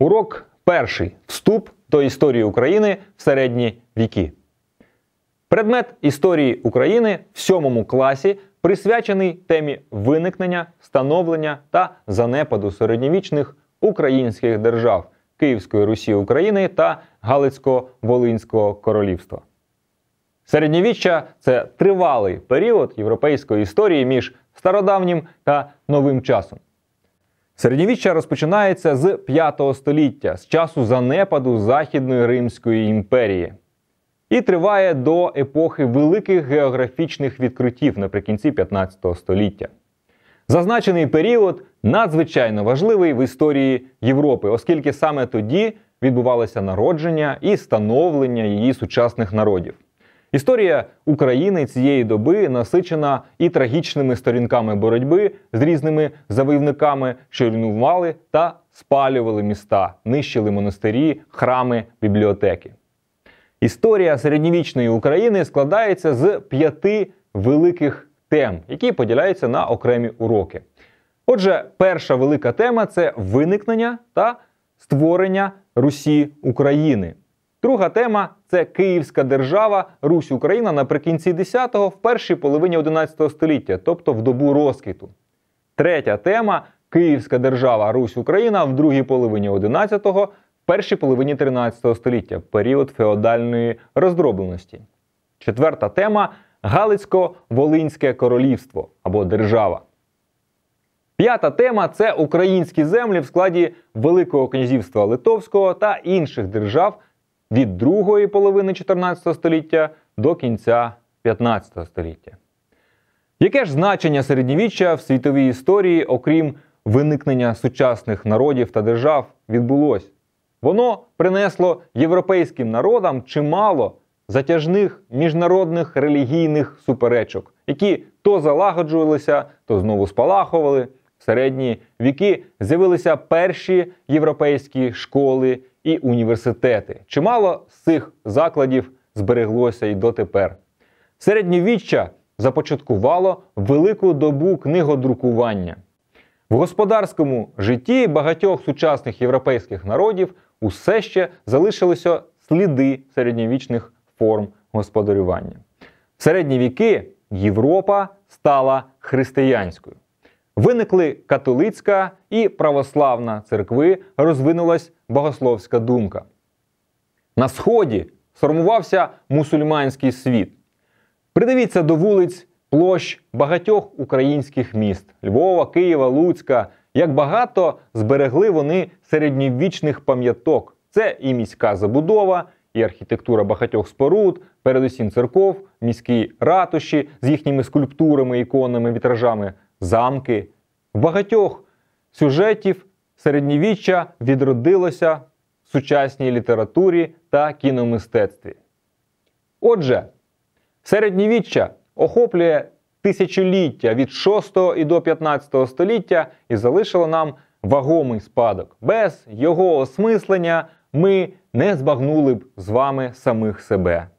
Урок перший вступ до історії України в середні віки. Предмет історії України в сьомому класі присвячений темі виникнення, становлення та занепаду середньовічних українських держав Київської Русі України та Галицько-Волинського королівства. Середньовіччя це тривалий період європейської історії між стародавнім та новим часом. Середньовіччя розпочинається з V століття, з часу занепаду Західної Римської імперії, і триває до епохи великих географічних відкриттів наприкінці 15 століття. Зазначений період надзвичайно важливий в історії Європи, оскільки саме тоді відбувалося народження і становлення її сучасних народів. Історія України цієї доби насичена і трагічними сторінками боротьби з різними завивниками, що руйнували та спалювали міста, нищили монастирі, храми, бібліотеки. Історія середньовічної України складається з п'яти великих тем, які поділяються на окремі уроки. Отже, перша велика тема це виникнення та створення Русі України. Друга тема це Київська держава, Русь Україна наприкінці 10-го, в першій половині 11 століття, тобто в добу розквіту. Третя тема Київська держава, Русь Україна в другій половині 11-го, в першій половині 13 століття, період феодальної роздробленості. Четверта тема Галицько-Волинське королівство або держава. П'ята тема це українські землі в складі Великого князівства Литовського та інших держав від другої половини 14 століття до кінця 15 століття. Яке ж значення середньовіччя в світовій історії, окрім виникнення сучасних народів та держав, відбулось? Воно принесло європейським народам чимало затяжних міжнародних релігійних суперечок, які то залагоджувалися, то знову спалахували середні віки з'явилися перші європейські школи і університети. Чимало з цих закладів збереглося й дотепер. Середньовіччя започаткувало велику добу книгодрукування. В господарському житті багатьох сучасних європейських народів усе ще залишилися сліди середньовічних форм господарювання. В середні віки Європа стала християнською. Виникли католицька і православна церкви, розвинулась богословська думка. На сході сформувався мусульманський світ. Придивіться до вулиць площ багатьох українських міст Львова, Києва, Луцька. Як багато зберегли вони середньовічних пам'яток. Це і міська забудова, і архітектура багатьох споруд, передусім церков, міські ратуші з їхніми скульптурами, іконами, вітражами замки. В багатьох сюжетів середньовіччя відродилося в сучасній літературі та кіномистецтві. Отже, середньовіччя охоплює тисячоліття від 6 і до 15 століття і залишило нам вагомий спадок. Без його осмислення ми не збагнули б з вами самих себе.